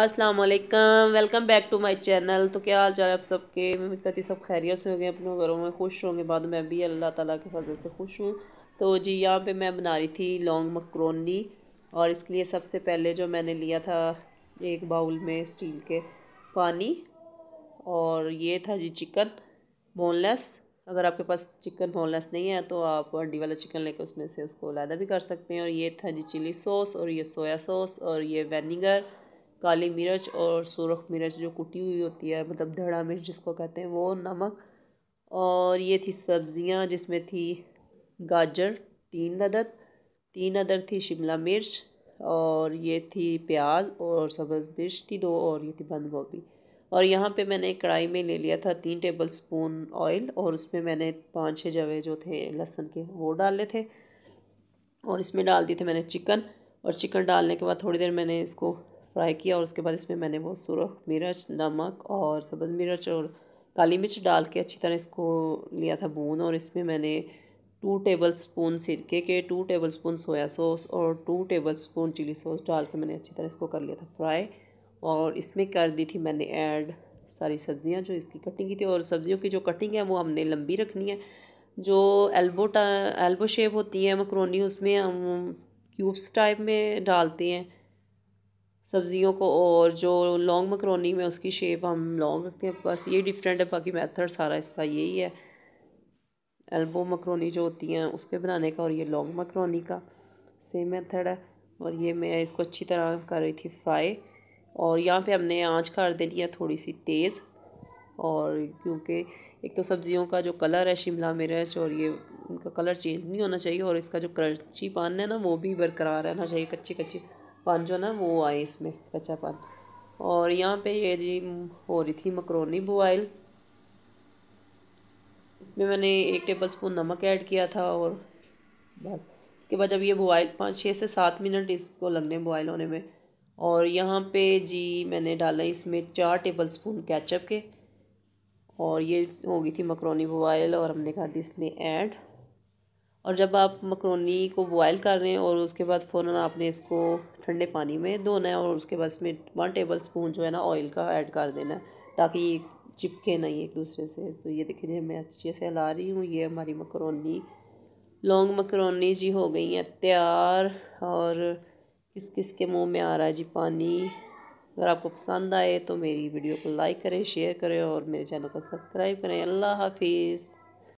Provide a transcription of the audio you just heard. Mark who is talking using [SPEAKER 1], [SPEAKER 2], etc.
[SPEAKER 1] अस्सलाम वालेकुम welcome back to my channel तो क्या हाल चाल आप सबके उम्मीद सब खैरियत से होंगे अपने घरों में खुश होंगे बाद में भी अल्लाह ताला के फजल से खुश हूँ तो जी यहाँ पे मैं बना रही थी लॉन्ग मकरोनी और इसके लिए सबसे पहले जो मैंने लिया था एक बाउल में स्टील के पानी और ये था जी चिकन बोनलेस अगर आपके पास चिकन बोनलेस नहीं है तो आप अंडी वाला चिकन लेकर उसमें से उसको अलादा भी कर सकते हैं और ये था जी चिली सॉस और ये सोया सॉस और ये वेनीगर काली मिर्च और सुरख मिर्च जो कुटी हुई होती है मतलब धड़ा मिर्च जिसको कहते हैं वो नमक और ये थी सब्ज़ियाँ जिसमें थी गाजर तीन अदद तीन अदर थी शिमला मिर्च और ये थी प्याज और सब्ज़ मिर्च थी दो और ये थी बंद गोभी और यहाँ पे मैंने कढ़ाई में ले लिया था तीन टेबल स्पून ऑयल और उसमें मैंने पाँच छः जवे जो थे लहसुन के वो डाले थे और इसमें डाल दिए थे मैंने चिकन और चिकन डालने के बाद थोड़ी देर मैंने इसको फ्राई किया और उसके बाद इसमें मैंने वो सुरख मिर्च नमक और सब्ज़ मिर्च और काली मिर्च डाल के अच्छी तरह इसको लिया था भून और इसमें मैंने टू टेबल स्पून सिरके के two table spoon soya sauce और two table spoon chilli sauce डाल के मैंने अच्छी तरह इसको कर लिया था फ्राई और इसमें कर दी थी मैंने ऐड सारी सब्ज़ियाँ जो इसकी कटिंग की थी और सब्ज़ियों की जो कटिंग है वो हमने लंबी रखनी है जो एल्बो एल्बो शेप होती है मकरोनी उसमें हम क्यूब्स टाइप में डालते हैं सब्जियों को और जो लॉन्ग मकरोनी में उसकी शेप हम लॉन्ग रखते हैं बस ये डिफरेंट है बाकी मेथड सारा इसका यही है एल्बो मकरोनी जो होती हैं उसके बनाने का और ये लॉन्ग मकरोनी का सेम मेथड है और ये मैं इसको अच्छी तरह कर रही थी फ्राई और यहाँ पे हमने आंच कर दे लिया थोड़ी सी तेज़ और क्योंकि एक तो सब्जियों का जो कलर है शिमला मिर्च और ये उनका कलर चेंज नहीं होना चाहिए और इसका जो क्रंची पान है ना वो भी बरकरार रहना चाहिए कच्ची कच्ची पान जो ना वो आए इसमें कच्चा पान और यहाँ पे ये जी हो रही थी मकरोनी बॉयल इसमें मैंने एक टेबल स्पून नमक ऐड किया था और बस इसके बाद जब ये बॉयल पाँच छः से सात मिनट इसको लगने बॉयल होने में और यहाँ पे जी मैंने डाला इसमें चार टेबल स्पून कैचअप के और ये हो गई थी मकरोनी बॉयल और हमने कर दी इसमें ऐड और जब आप मकरोनी को बॉयल कर रहे हैं और उसके बाद फ़ौर आपने इसको ठंडे पानी में धोना है और उसके बाद इसमें वन टेबल स्पून जो है ना ऑयल का ऐड कर देना है ताकि चिपके नहीं एक दूसरे से तो ये देखिए जी मैं अच्छे से हिला रही हूँ ये हमारी मकरोनी लॉन्ग मकरोनी जी हो गई हैं तैयार और किस किस के मुँह में आ रहा है जी पानी अगर आपको पसंद आए तो मेरी वीडियो को लाइक करें शेयर करें और मेरे चैनल को सब्सक्राइब करें अल्लाह हाफिज़